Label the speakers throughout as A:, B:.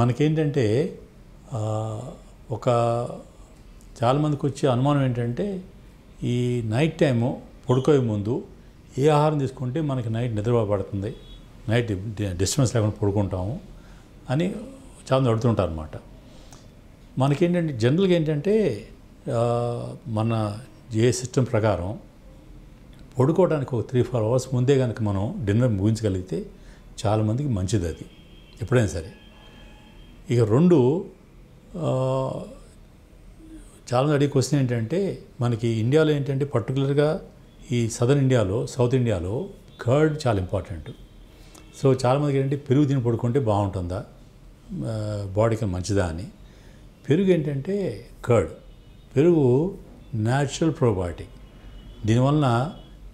A: మనకేంటంటే ఒక చాలామందికి వచ్చే అనుమానం ఏంటంటే ఈ నైట్ టైము పడుకోయే ముందు ఏ ఆహారం తీసుకుంటే మనకి నైట్ నిద్ర పడుతుంది నైట్ డిస్టర్బెన్స్ లేకుండా పడుకుంటాము అని చాలా అడుగుతుంటారు అనమాట మనకేంటంటే జనరల్గా ఏంటంటే మన ఏ సిస్టమ్ ప్రకారం పడుకోవడానికి ఒక త్రీ ఫోర్ అవర్స్ ముందే కనుక మనం డిన్నర్ ముగించగలిగితే చాలామందికి మంచిది అది ఎప్పుడైనా సరే ఇక రెండు చాలా అడిగే క్వశ్చన్ ఏంటంటే మనకి ఇండియాలో ఏంటంటే పర్టికులర్గా ఈ సదర్న్ ఇండియాలో సౌత్ ఇండియాలో కర్డ్ చాలా ఇంపార్టెంట్ సో చాలామందికి ఏంటంటే పెరుగు తిని పడుకుంటే బాగుంటుందా బాడీకి మంచిదా అని పెరుగు ఏంటంటే కర్డ్ పెరుగు న్యాచురల్ ప్రోబయాటిక్ దీనివలన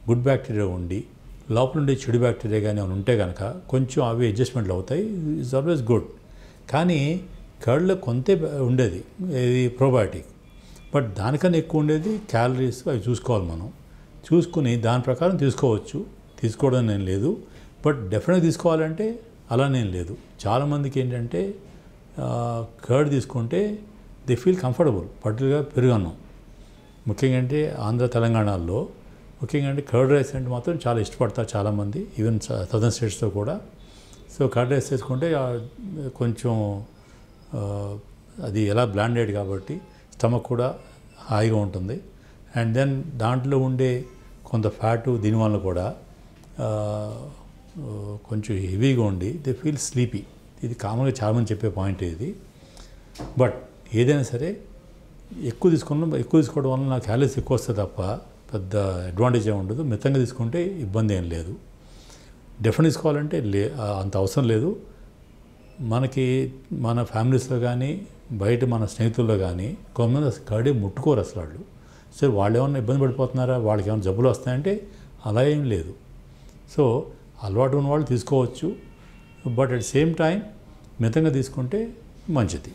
A: గుడ్ బ్యాక్టీరియా ఉండి లోపల ఉండే చెడు బ్యాక్టీరియా కానీ ఉంటే కనుక కొంచెం అవి అడ్జస్ట్మెంట్లు అవుతాయి ఇట్స్ ఆల్వేస్ గుడ్ కానీ కర్డ్లో కొంత ఉండేది ఇది ప్రోబయాటిక్ బట్ దానికన్నా ఎక్కువ ఉండేది క్యాలరీస్ అవి చూసుకోవాలి మనం చూసుకుని దాని ప్రకారం తీసుకోవచ్చు తీసుకోవడం నేను లేదు బట్ డెఫినెట్గా తీసుకోవాలంటే అలా నేను లేదు చాలామందికి ఏంటంటే కర్డ్ తీసుకుంటే ది ఫీల్ కంఫర్టబుల్ పర్టికులర్గా పెరుగన్నం ముఖ్యంగా అంటే ఆంధ్ర తెలంగాణలో ముఖ్యంగా అంటే కర్డ్ రైస్ అంటే మాత్రం చాలా ఇష్టపడతారు చాలామంది ఈవెన్ సదర్న్ స్టేట్స్తో కూడా సో రైస్ చేసుకుంటే కొంచెం అది ఎలా బ్లాండెడ్ కాబట్టి స్టమక్ కూడా హాయిగా ఉంటుంది అండ్ దెన్ దాంట్లో ఉండే కొంత ఫ్యాటు దీనివల్ల కూడా కొంచెం హెవీగా ఉండి దే ఫీల్ స్లీపీ ఇది కామన్గా చాలామంది చెప్పే పాయింట్ ఇది బట్ ఏదైనా సరే ఎక్కువ తీసుకున్న ఎక్కువ తీసుకోవడం వల్ల నాకు క్యాలరీస్ ఎక్కువ వస్తే తప్ప పెద్ద అడ్వాంటేజ్ ఏమి ఉండదు మితంగా తీసుకుంటే ఇబ్బంది ఏం లేదు డెఫినెట్ ఇసుకోవాలంటే లే అంత అవసరం లేదు మనకి మన ఫ్యామిలీస్లో కానీ బయట మన స్నేహితుల్లో కానీ కొంతమంది అసలు కర్డే ముట్టుకోరు అసలు వాళ్ళు సరే వాళ్ళు ఏమన్నా ఇబ్బంది పడిపోతున్నారా వాళ్ళకి ఏమైనా జబ్బులు వస్తాయంటే అలా ఏం లేదు సో అలవాటు ఉన్న వాళ్ళు తీసుకోవచ్చు బట్ అట్ సేమ్ టైం మితంగా తీసుకుంటే మంచిది